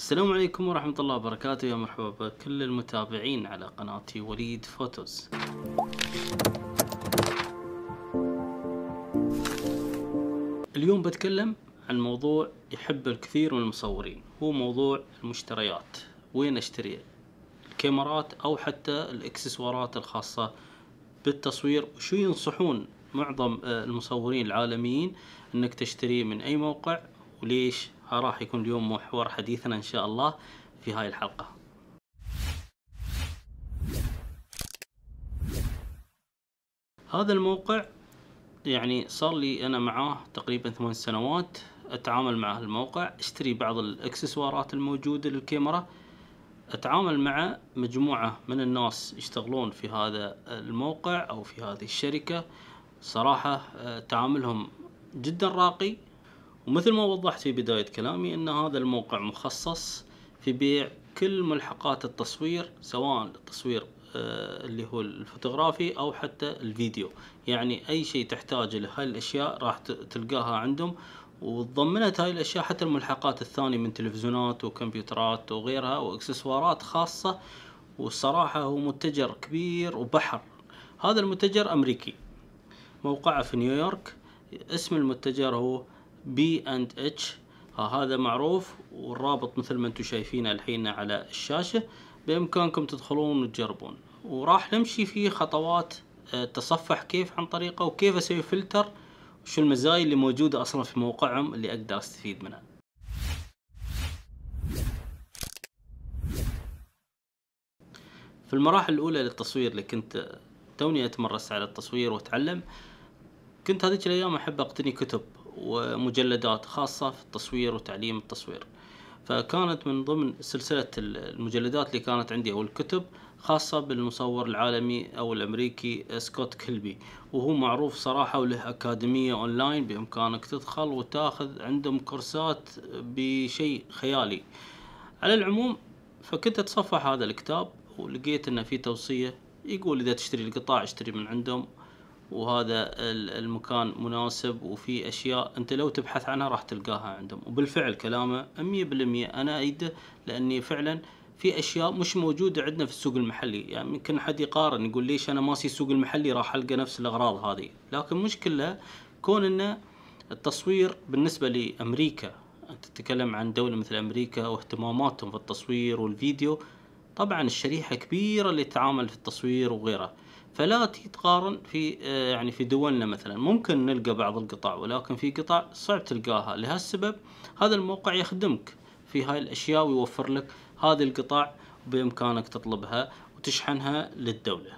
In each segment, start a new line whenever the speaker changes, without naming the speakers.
السلام عليكم ورحمة الله وبركاته يا مرحبا بكل المتابعين على قناتي وليد فوتوز اليوم بتكلم عن موضوع يحب الكثير من المصورين هو موضوع المشتريات وين اشتري الكاميرات او حتى الاكسسوارات الخاصة بالتصوير وشو ينصحون معظم آه، المصورين العالميين انك تشتري من اي موقع وليش راح يكون اليوم محور حديثنا إن شاء الله في هاي الحلقة هذا الموقع يعني صار لي أنا معاه تقريبا ثمان سنوات أتعامل مع الموقع اشتري بعض الإكسسوارات الموجودة للكاميرا أتعامل مع مجموعة من الناس يشتغلون في هذا الموقع أو في هذه الشركة صراحة آه، تعاملهم جدا راقي ومثل ما وضحت في بداية كلامي أن هذا الموقع مخصص في بيع كل ملحقات التصوير سواء التصوير آه، اللي هو الفوتوغرافي او حتى الفيديو يعني اي شيء تحتاج له هاي الاشياء راح تلقاها عندهم وتضمنت هاي الاشياء حتى الملحقات الثانية من تلفزيونات وكمبيوترات وغيرها واكسسوارات خاصة والصراحة هو متجر كبير وبحر هذا المتجر امريكي موقعه في نيويورك اسم المتجر هو بي اند اتش هذا معروف والرابط مثل ما انتم شايفينه الحين على الشاشة بامكانكم تدخلون وتجربون وراح نمشي في خطوات التصفح آه، كيف عن طريقه وكيف اسوي فلتر وشو المزايا اللي موجودة اصلا في موقعهم اللي اقدر استفيد منها في المراحل الاولى للتصوير اللي كنت آه، توني اتمرس على التصوير واتعلم كنت هذيك الايام احب اقتني كتب ومجلدات خاصة في التصوير وتعليم التصوير فكانت من ضمن سلسلة المجلدات اللي كانت عندي أو الكتب خاصة بالمصور العالمي أو الأمريكي سكوت كلبي وهو معروف صراحة وله أكاديمية أونلاين بإمكانك تدخل وتاخذ عندهم كورسات بشيء خيالي على العموم فكنت أتصفح هذا الكتاب ولقيت أنه في توصية يقول إذا تشتري القطاع اشتري من عندهم وهذا المكان مناسب وفي اشياء انت لو تبحث عنها راح تلقاها عندهم وبالفعل كلامه 100% انا ايده لاني فعلا في اشياء مش موجوده عندنا في السوق المحلي يعني يمكن حد يقارن يقول ليش انا ماسي السوق المحلي راح القى نفس الاغراض هذه لكن مشكله كون ان التصوير بالنسبه لامريكا تتكلم عن دوله مثل امريكا واهتماماتهم في التصوير والفيديو طبعا الشريحة كبيرة اللي تتعامل في التصوير وغيره فلا تقارن في آه، يعني في دولنا مثلا ممكن نلقى بعض القطع ولكن في قطع صعب تلقاها لهالسبب هذا الموقع يخدمك في هاي الأشياء ويوفر لك هذه القطع بإمكانك تطلبها وتشحنها للدولة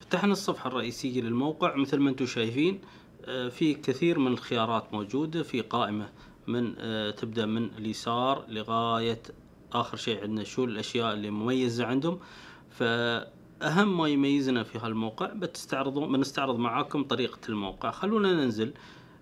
فتحنا الصفحة الرئيسية للموقع مثل ما انتم شايفين آه، في كثير من الخيارات موجودة في قائمة من آه، تبدا من اليسار لغايه اخر شيء عندنا شو الاشياء اللي مميزه عندهم فاهم ما يميزنا في هالموقع بتستعرضوا بنستعرض معاكم طريقه الموقع خلونا ننزل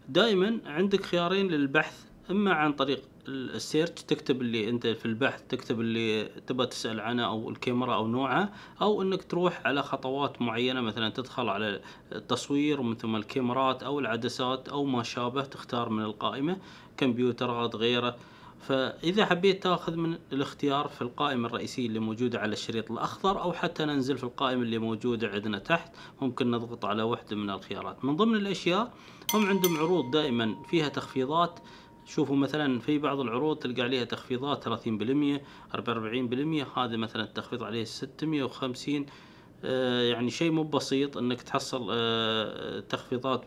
دائما عندك خيارين للبحث اما عن طريق السيرش تكتب اللي انت في البحث تكتب اللي تبى تسال عنه او الكاميرا او نوعها او انك تروح على خطوات معينه مثلا تدخل على التصوير ومن ثم الكاميرات او العدسات او ما شابه تختار من القائمه كمبيوترات غيره فاذا حبيت تاخذ من الاختيار في القائمه الرئيسيه اللي موجوده على الشريط الاخضر او حتى ننزل في القائمه اللي موجوده عندنا تحت ممكن نضغط على وحده من الخيارات من ضمن الاشياء هم عندهم عروض دائما فيها تخفيضات شوفوا مثلا في بعض العروض تلقى عليها تخفيضات 30% 44% هذا مثلا التخفيض عليه 650 آه يعني شيء مو بسيط انك تحصل آه، تخفيضات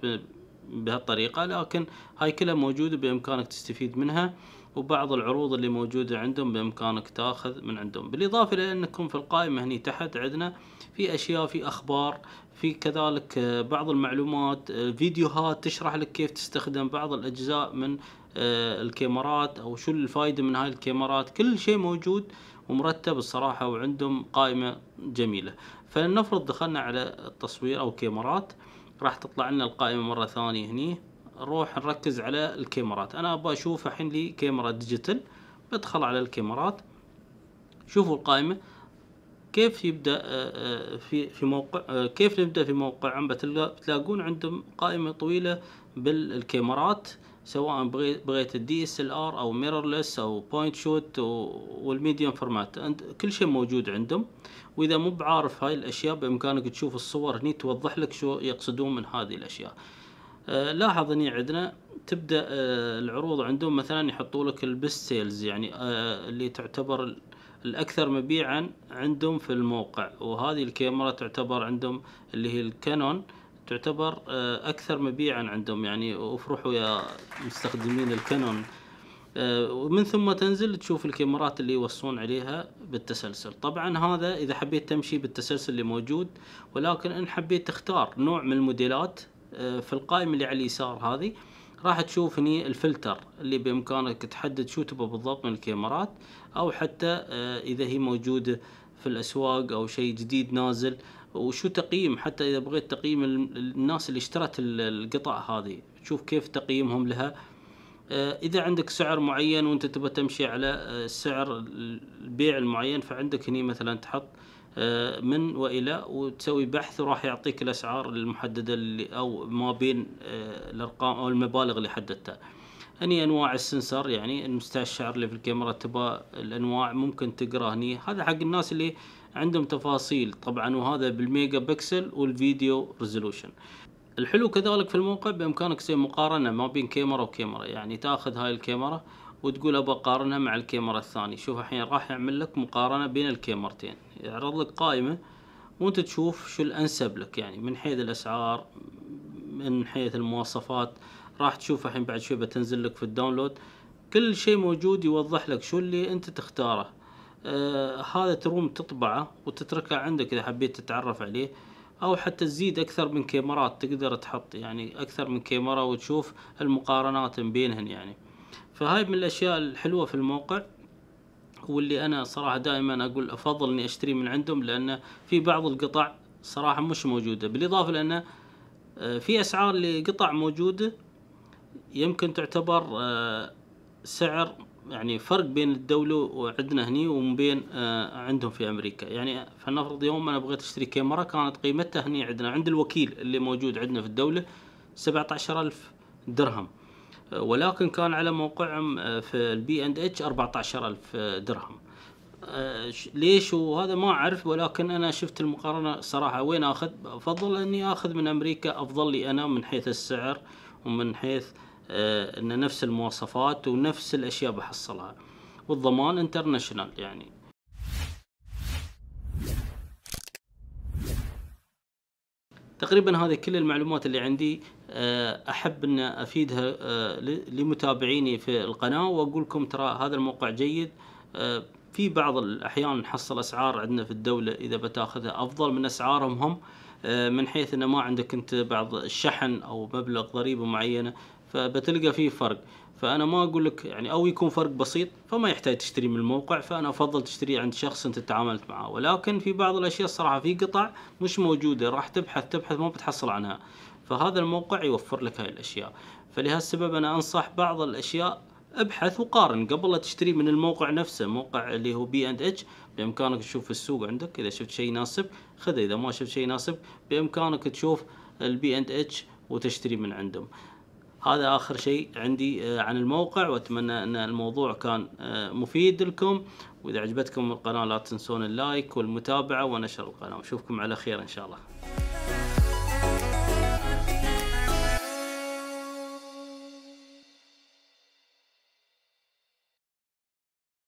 بهالطريقة لكن هاي كلها موجودة بإمكانك تستفيد منها وبعض العروض اللي موجودة عندهم بإمكانك تاخذ من عندهم بالإضافة إلى أنكم في القائمة هني تحت عندنا في أشياء في أخبار في كذلك آه، بعض المعلومات آه، فيديوهات تشرح لك كيف تستخدم بعض الأجزاء من آه، الكاميرات او شو الفايده من هاي الكاميرات كل شيء موجود ومرتب الصراحه وعندهم قائمه جميله فلنفرض دخلنا على التصوير او كاميرات راح تطلع لنا القائمه مره ثانيه هني نروح نركز على الكاميرات انا ابغى اشوف الحين لي كاميرا ديجيتال بدخل على الكاميرات شوفوا القائمه كيف يبدا آه، آه، في في موقع كيف نبدا في موقع عم بتلاقون عندهم قائمه طويله بالكاميرات سواء بغيت الدي اس ال ار او ميرورلس او بوينت شوت والميديوم فورمات كل شيء موجود عندهم واذا مو بعارف هاي الاشياء بامكانك تشوف الصور هني توضح لك شو يقصدون من هذه الاشياء آه لاحظ هني عندنا تبدا آه العروض عندهم مثلا يحطوا لك البست سيلز يعني آه اللي تعتبر الاكثر مبيعا عندهم في الموقع وهذه الكاميرا تعتبر عندهم اللي هي الكانون تعتبر آه، اكثر مبيعا عندهم يعني افرحوا يا مستخدمين الكانون آه، ومن ثم تنزل تشوف الكاميرات اللي يوصون عليها بالتسلسل طبعا هذا اذا حبيت تمشي بالتسلسل اللي موجود ولكن ان حبيت تختار نوع من الموديلات آه، في القائمة اللي على اليسار هذه راح تشوف هني الفلتر اللي بامكانك تحدد شو تبغى بالضبط من الكاميرات او حتى اذا هي موجودة في الأسواق أو شيء جديد نازل وشو تقييم حتى إذا بغيت تقييم الناس اللي اشترت القطع هذه تشوف كيف تقييمهم لها آه، إذا عندك سعر معين وأنت تبغى تمشي على آه، سعر البيع المعين فعندك هني مثلا تحط آه، من والى وتسوي بحث وراح يعطيك الاسعار المحدده اللي او ما بين الارقام او المبالغ اللي حددتها. هني انواع السنسر يعني المستشعر اللي في الكاميرا تبى الانواع ممكن تقرا هني هذا حق الناس اللي عندهم تفاصيل طبعا وهذا بالميجا بكسل والفيديو ريزولوشن الحلو كذلك في الموقع بامكانك تسوي مقارنه ما بين كاميرا وكاميرا يعني تاخذ هاي الكاميرا وتقول ابى اقارنها مع الكاميرا الثانيه شوف الحين راح يعمل لك مقارنه بين الكاميرتين يعرض لك قائمه وانت تشوف شو الانسب لك يعني من حيث الاسعار من حيث المواصفات راح تشوف الحين بعد شوي بتنزل لك في الداونلود كل شيء موجود يوضح لك شو اللي انت تختاره آه هذا تروم تطبعه وتتركه عندك اذا حبيت تتعرف عليه او حتى تزيد اكثر من كاميرات تقدر تحط يعني اكثر من كاميرا وتشوف المقارنات بينهن يعني فهاي من الاشياء الحلوه في الموقع واللي انا صراحه دائما اقول افضل اني اشتري من عندهم لان في بعض القطع صراحه مش موجوده بالاضافه لانه آه، في اسعار لقطع موجوده يمكن تعتبر آه، سعر يعني فرق بين الدولة وعندنا هني ومبين بين آه، عندهم في أمريكا يعني فلنفرض يوم أنا بغيت أشتري كاميرا كانت قيمتها هني عندنا عند الوكيل اللي موجود عندنا في الدولة 17000 درهم آه، ولكن كان على موقعهم في البي اند اتش 14000 درهم ليش وهذا ما اعرف ولكن انا شفت المقارنه صراحه وين اخذ افضل اني اخذ من امريكا افضل لي انا من حيث السعر ومن حيث آه، ان نفس المواصفات ونفس الاشياء بحصلها والضمان انترناشونال يعني تقريبا هذه كل المعلومات اللي عندي آه، احب ان افيدها آه، لمتابعيني في القناه واقول لكم ترى هذا الموقع جيد في بعض الاحيان نحصل اسعار عندنا في الدوله اذا بتاخذها افضل من اسعارهم هم آه، من حيث انه ما عندك انت بعض الشحن او مبلغ ضريبه معينه فبتلقى فيه فرق فانا ما اقول لك يعني او يكون فرق بسيط فما يحتاج تشتري من الموقع فانا افضل تشتري عند شخص انت تعاملت معه ولكن في بعض الاشياء الصراحه في قطع مش موجوده راح تبحث تبحث ما بتحصل عنها فهذا الموقع يوفر لك هاي الاشياء فلهذا السبب انا انصح بعض الاشياء ابحث وقارن قبل لا تشتري من الموقع نفسه موقع اللي هو بي اند اتش بامكانك تشوف السوق عندك اذا شفت شيء يناسب خذه اذا ما شفت شيء يناسب بامكانك تشوف البي اند اتش وتشتري من عندهم هذا اخر شيء عندي آه، عن الموقع واتمنى ان الموضوع كان آه، مفيد لكم واذا عجبتكم القناه لا تنسون اللايك والمتابعه ونشر القناه واشوفكم على خير ان شاء الله